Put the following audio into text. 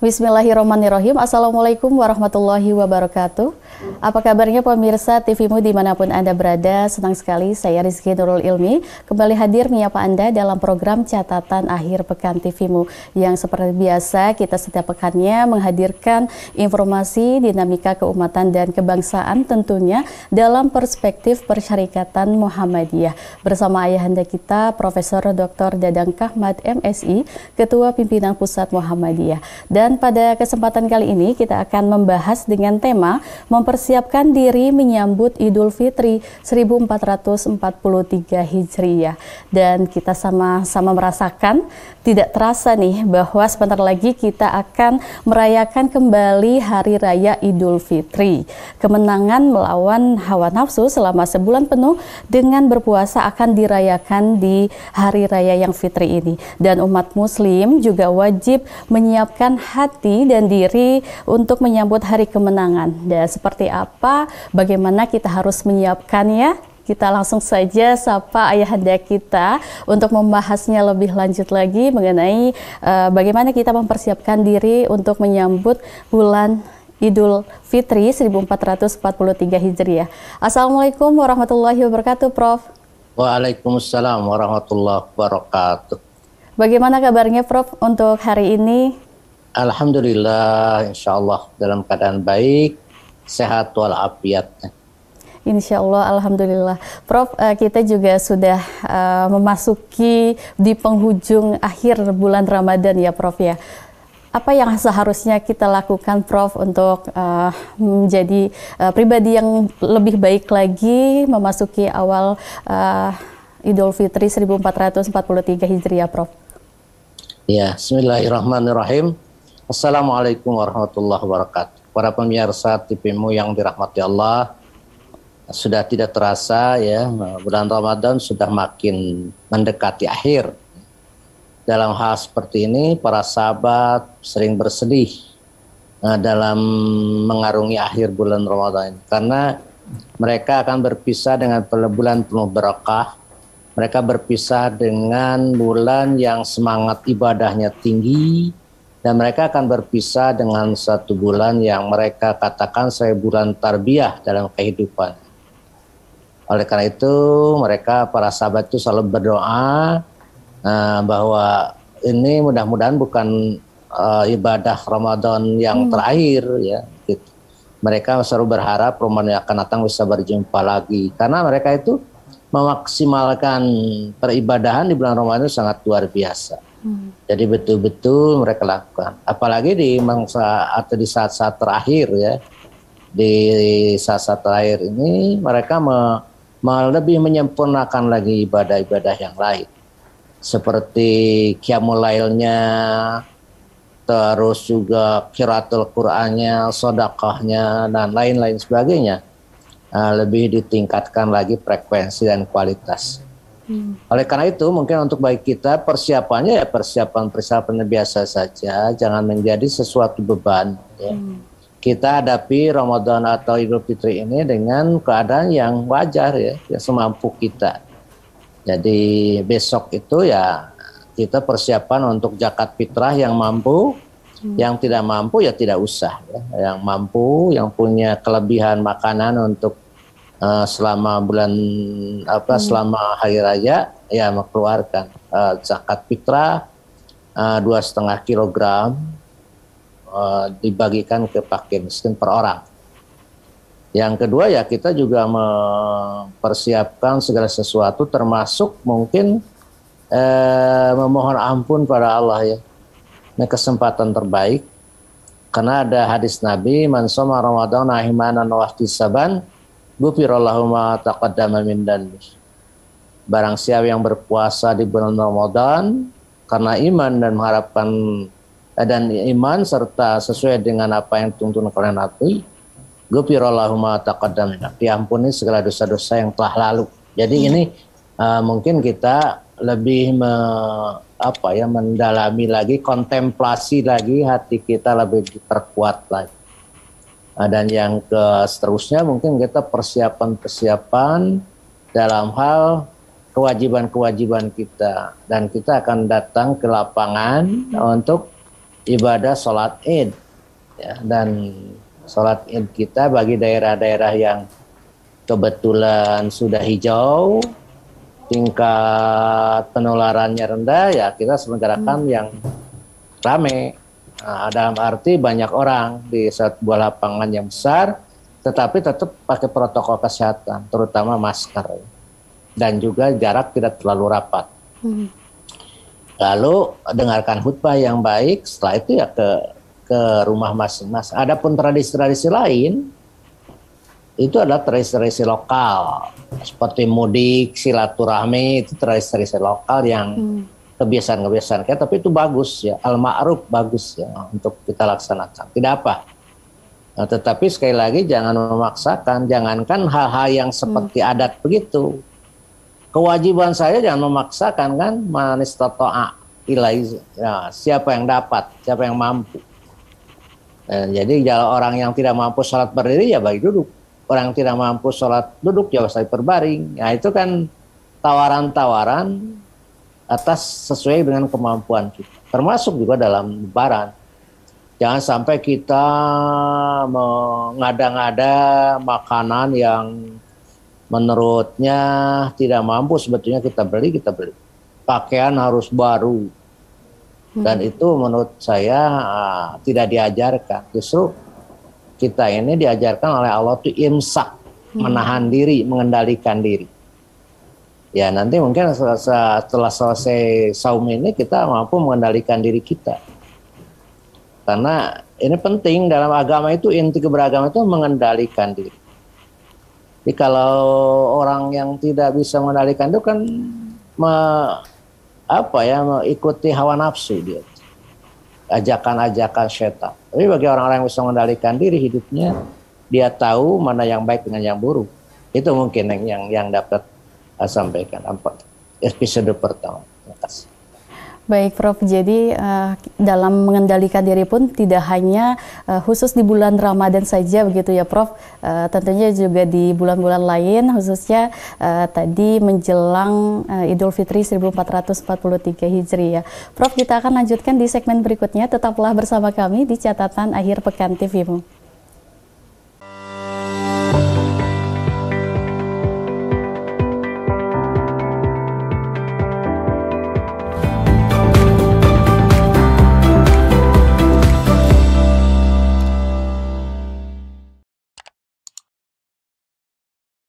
Bismillahirrahmanirrahim. Assalamualaikum warahmatullahi wabarakatuh. Apa kabarnya pemirsa TVMU dimanapun Anda berada? Senang sekali saya Rizky Nurul Ilmi kembali hadir menyapa Anda dalam program catatan akhir pekan TVMU yang seperti biasa kita setiap pekannya menghadirkan informasi dinamika keumatan dan kebangsaan tentunya dalam perspektif persyarikatan Muhammadiyah bersama ayahanda kita Profesor Dr. Dadang Kahmat MSI Ketua Pimpinan Pusat Muhammadiyah dan dan pada kesempatan kali ini kita akan membahas dengan tema mempersiapkan diri menyambut Idul Fitri 1443 Hijriyah. Dan kita sama-sama merasakan tidak terasa nih bahwa sebentar lagi kita akan merayakan kembali Hari Raya Idul Fitri. Kemenangan melawan hawa nafsu selama sebulan penuh dengan berpuasa akan dirayakan di Hari Raya yang Fitri ini. Dan umat muslim juga wajib menyiapkan hati dan diri untuk menyambut hari kemenangan. Dan seperti apa, bagaimana kita harus menyiapkannya? Kita langsung saja sapa ayahanda kita untuk membahasnya lebih lanjut lagi mengenai uh, bagaimana kita mempersiapkan diri untuk menyambut bulan Idul Fitri 1443 Hijriah. Assalamualaikum warahmatullahi wabarakatuh, Prof. Waalaikumsalam warahmatullahi wabarakatuh. Bagaimana kabarnya Prof untuk hari ini? Alhamdulillah, insya Allah dalam keadaan baik, sehat walafiat. Insya Allah, Alhamdulillah. Prof, eh, kita juga sudah eh, memasuki di penghujung akhir bulan Ramadan ya Prof ya. Apa yang seharusnya kita lakukan Prof untuk uh, menjadi uh, pribadi yang lebih baik lagi memasuki awal uh, Idul Fitri 1443 Hijriah Prof? Ya, Bismillahirrahmanirrahim. Assalamualaikum warahmatullahi wabarakatuh. Para pemirsa TVMU yang dirahmati Allah, sudah tidak terasa ya bulan Ramadan sudah makin mendekati akhir. Dalam hal seperti ini para sahabat sering bersedih eh, dalam mengarungi akhir bulan Ramadan karena mereka akan berpisah dengan bulan penuh berkah. Mereka berpisah dengan bulan yang semangat ibadahnya tinggi, dan mereka akan berpisah dengan satu bulan yang mereka katakan sebagai bulan tarbiyah dalam kehidupan. Oleh karena itu, mereka para sahabat itu selalu berdoa uh, bahwa ini mudah-mudahan bukan uh, ibadah Ramadan yang hmm. terakhir ya gitu. Mereka selalu berharap Ramadan yang akan datang bisa berjumpa lagi karena mereka itu memaksimalkan peribadahan di bulan Ramadan itu sangat luar biasa. Hmm. Jadi betul-betul mereka lakukan. Apalagi di mangsa atau di saat-saat terakhir ya, di saat-saat terakhir ini mereka me, me, lebih menyempurnakan lagi ibadah-ibadah yang lain, seperti kiamulailnya, terus juga kiratul Qurannya, sodakahnya dan lain-lain sebagainya. Nah, lebih ditingkatkan lagi frekuensi dan kualitas. Hmm. Oleh karena itu mungkin untuk baik kita persiapannya ya persiapan persiapan biasa saja, jangan menjadi sesuatu beban. Ya. Hmm. Kita hadapi Ramadan atau Idul Fitri ini dengan keadaan yang wajar ya, yang semampu kita. Jadi besok itu ya kita persiapan untuk jakat fitrah yang mampu, hmm. yang tidak mampu ya tidak usah. Ya. Yang mampu, yang punya kelebihan makanan untuk uh, selama bulan apa hmm. selama hari raya ya mengeluarkan uh, zakat fitrah eh, dua setengah kilogram uh, dibagikan ke pakai miskin per orang. Yang kedua ya kita juga mempersiapkan segala sesuatu termasuk mungkin eh, memohon ampun pada Allah ya. Ini kesempatan terbaik karena ada hadis Nabi man soma ramadhana ahimanan wahdi saban Barang siapa yang berpuasa di bulan Ramadan karena iman dan mengharapkan eh, dan iman serta sesuai dengan apa yang tuntun kalian hati, Gufirallahumma taqaddama. Diampuni segala dosa-dosa yang telah lalu. Jadi hmm. ini uh, mungkin kita lebih me, apa ya mendalami lagi kontemplasi lagi hati kita lebih diperkuat lagi Nah, dan yang ke seterusnya mungkin kita persiapan-persiapan dalam hal kewajiban-kewajiban kita dan kita akan datang ke lapangan mm-hmm. untuk ibadah sholat id ya, dan sholat id kita bagi daerah-daerah yang kebetulan sudah hijau tingkat penularannya rendah ya kita selenggarakan hmm. yang ramai. Nah, dalam arti banyak orang di sebuah lapangan yang besar, tetapi tetap pakai protokol kesehatan, terutama masker dan juga jarak tidak terlalu rapat. Hmm. Lalu dengarkan khutbah yang baik, setelah itu ya ke ke rumah masing-masing. Adapun tradisi-tradisi lain itu adalah tradisi-tradisi lokal seperti mudik, silaturahmi itu tradisi-tradisi lokal yang hmm kebiasaan-kebiasaan kita, tapi itu bagus ya, al ma'ruf bagus ya untuk kita laksanakan. Tidak apa. Nah, tetapi sekali lagi jangan memaksakan, jangankan hal-hal yang seperti hmm. adat begitu. Kewajiban saya jangan memaksakan kan manis manistata'a ilai ya, siapa yang dapat, siapa yang mampu. Eh, jadi kalau orang yang tidak mampu sholat berdiri ya baik duduk. Orang yang tidak mampu sholat duduk ya saya berbaring. Nah itu kan tawaran-tawaran atas sesuai dengan kemampuan kita. Termasuk juga dalam lebaran. Jangan sampai kita mengada-ngada makanan yang menurutnya tidak mampu sebetulnya kita beli, kita beli. Pakaian harus baru. Hmm. Dan hmm. itu menurut saya uh, tidak diajarkan. Justru kita ini diajarkan oleh Allah itu imsak, hmm. menahan diri, mengendalikan diri ya nanti mungkin setelah selesai saum ini kita mampu mengendalikan diri kita karena ini penting dalam agama itu inti keberagaman itu mengendalikan diri jadi kalau orang yang tidak bisa mengendalikan itu kan me, apa ya mengikuti hawa nafsu dia ajakan-ajakan setan tapi bagi orang-orang yang bisa mengendalikan diri hidupnya dia tahu mana yang baik dengan yang buruk itu mungkin yang yang, yang dapat sampaikan empat episode pertama. Terima kasih. Baik Prof, jadi uh, dalam mengendalikan diri pun tidak hanya uh, khusus di bulan Ramadan saja begitu ya Prof, uh, tentunya juga di bulan-bulan lain khususnya uh, tadi menjelang uh, Idul Fitri 1443 Hijri ya. Prof, kita akan lanjutkan di segmen berikutnya, tetaplah bersama kami di catatan akhir pekan TVMU.